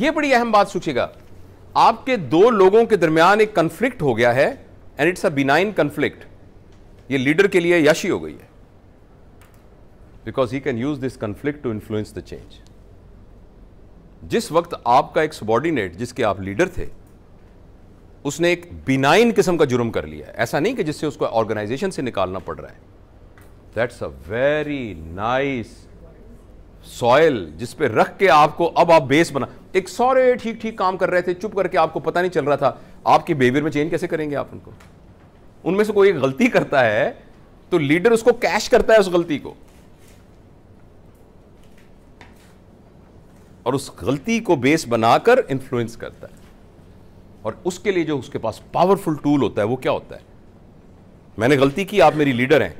यह बड़ी अहम बात सोचिएगा आपके दो लोगों के दरमियान एक कंफ्लिक्ट हो गया है and it's a benign conflict ये लीडर के लिए यशी हो गई है because he can use this conflict to influence the change जिस वक्त आपका एक सबॉर्डिनेट जिसके आप लीडर थे उसने एक बिनाइन किस्म का जुर्म कर लिया ऐसा नहीं कि जिससे उसको ऑर्गेनाइजेशन से निकालना पड़ रहा है that's a very nice soil जिस पे रख के आपको अब आप बेस बना एक सौरे ठीक ठीक काम कर रहे थे चुप करके आपको पता नहीं चल रहा था आपके बिहेवियर में चेंज कैसे करेंगे आप उनको उनमें से कोई गलती करता है तो लीडर उसको कैश करता है उस गलती को और उस गलती को बेस बनाकर इन्फ्लुएंस करता है और उसके लिए जो उसके पास पावरफुल टूल होता है वो क्या होता है मैंने गलती की आप मेरी लीडर हैं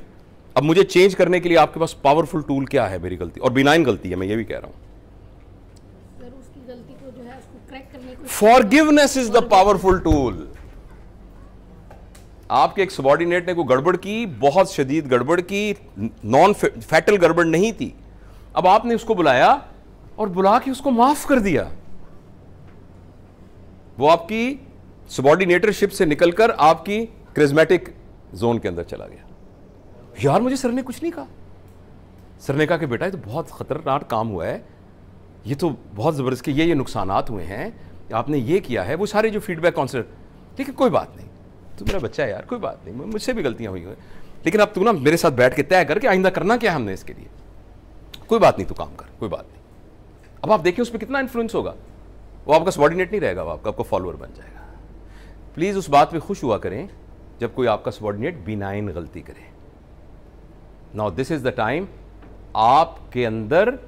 अब मुझे चेंज करने के लिए आपके पास पावरफुल टूल क्या है मेरी गलती और बिनाइन गलती है मैं ये भी कह रहा for forgiveness is the powerful tool आपके एक सबॉर्डिनेट ने कोई गड़बड़ की बहुत शदीद गड़बड़ की नॉन फैटल गड़बड़ नहीं थी अब आपने उसको बुलाया और बुला के उसको माफ कर दिया वो आपकी सबॉर्डिनेटरशिप से निकलकर आपकी क्रिजमेटिक जोन के अंदर चला गया यार मुझे सर ने कुछ नहीं कहा सर ने कहा कि बेटा ये तो बहुत ख़तरनाक काम हुआ है ये तो बहुत ज़बरदस्त के ये ये नुकसान हुए हैं आपने ये किया है वो सारे जो फीडबैक काउंसलर ठीक है कोई बात नहीं तो मेरा बच्चा है यार कोई बात नहीं मुझसे भी गलतियाँ हुई हैं लेकिन अब तू ना मेरे साथ बैठ के तय करके आइंदा करना क्या हमने इसके लिए कोई बात नहीं तू काम कर कोई बात नहीं अब आप देखिए उस पर कितना इन्फ्लुएंस होगा वो आपका सबॉर्डिनेट नहीं रहेगा वो आपका आपका फॉलोअर बन जाएगा प्लीज़ उस बात पर खुश हुआ करें जब कोई आपका सबॉर्डिनेट बिनाइन गलती करे now this is the time आपके अंदर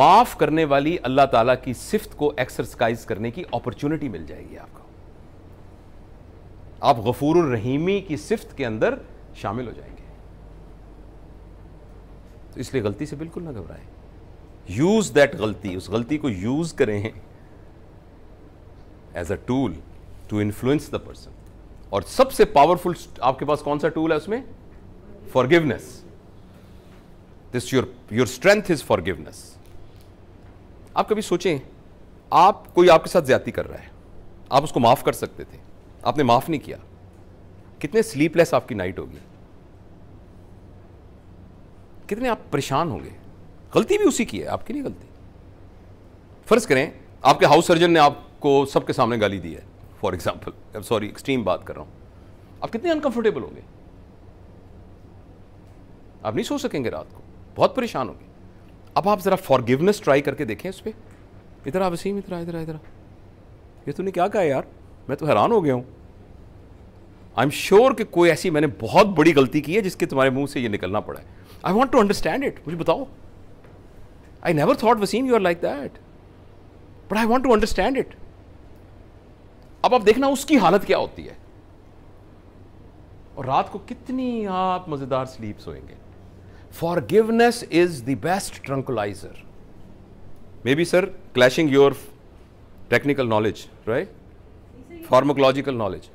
माफ करने वाली अल्लाह ताला की सिफ्त को एक्सरसाइज करने की अपॉर्चुनिटी मिल जाएगी आपको आप गफूर रहीमी की सिफ्त के अंदर शामिल हो जाएंगे तो इसलिए गलती से बिल्कुल ना घबराएं यूज दैट गलती उस गलती को यूज करें as a tool to influence the person और सबसे पावरफुल आपके पास कौन सा टूल है उसमें forgiveness this your your strength is forgiveness आप कभी सोचें आप कोई आपके साथ ज्यादा कर रहा है आप उसको माफ कर सकते थे आपने माफ नहीं किया कितने स्लीपलेस आपकी नाइट होगी कितने आप परेशान होंगे गलती भी उसी की है आपकी नहीं गलती फर्ज करें आपके हाउस सर्जन ने आपको सबके सामने गाली दी है फॉर एग्जाम्पल सॉरी एक्सट्रीम बात कर रहा हूं आप कितने अनकंफर्टेबल होंगे आप नहीं सो सकेंगे रात को बहुत परेशान होंगे अब आप ज़रा फॉरगिवनेस ट्राई करके देखें उस पर इधर आ वसीम इधर इधर इधर ये तूने क्या कहा यार मैं तो हैरान हो गया हूँ आई एम श्योर कि कोई ऐसी मैंने बहुत बड़ी गलती की है जिसके तुम्हारे मुंह से ये निकलना पड़ा है I want to understand it मुझे बताओ I never thought Waseem you are like that but I want to understand it अब आप देखना उसकी हालत क्या होती है और रात को कितनी आप मज़ेदार स्लीप सोएंगे forgiveness is the best tranquilizer. Maybe, sir, clashing your technical knowledge, right? Pharmacological knowledge.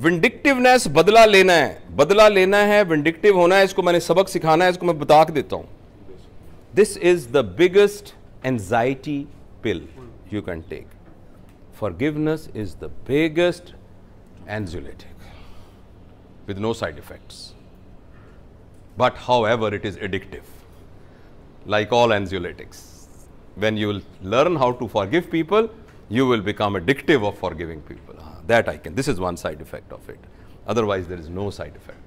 Vindictiveness बदला लेना है बदला लेना है विंडिक्टिव होना है इसको मैंने सबक सिखाना है इसको मैं बता के देता हूं this is the biggest anxiety pill you can take forgiveness is the biggest anxiolytic with no side effects. But however, it is addictive, like all anxiolytics. When you will learn how to forgive people, you will become addictive of forgiving people. Ah, that I can. This is one side effect of it. Otherwise, there is no side effect.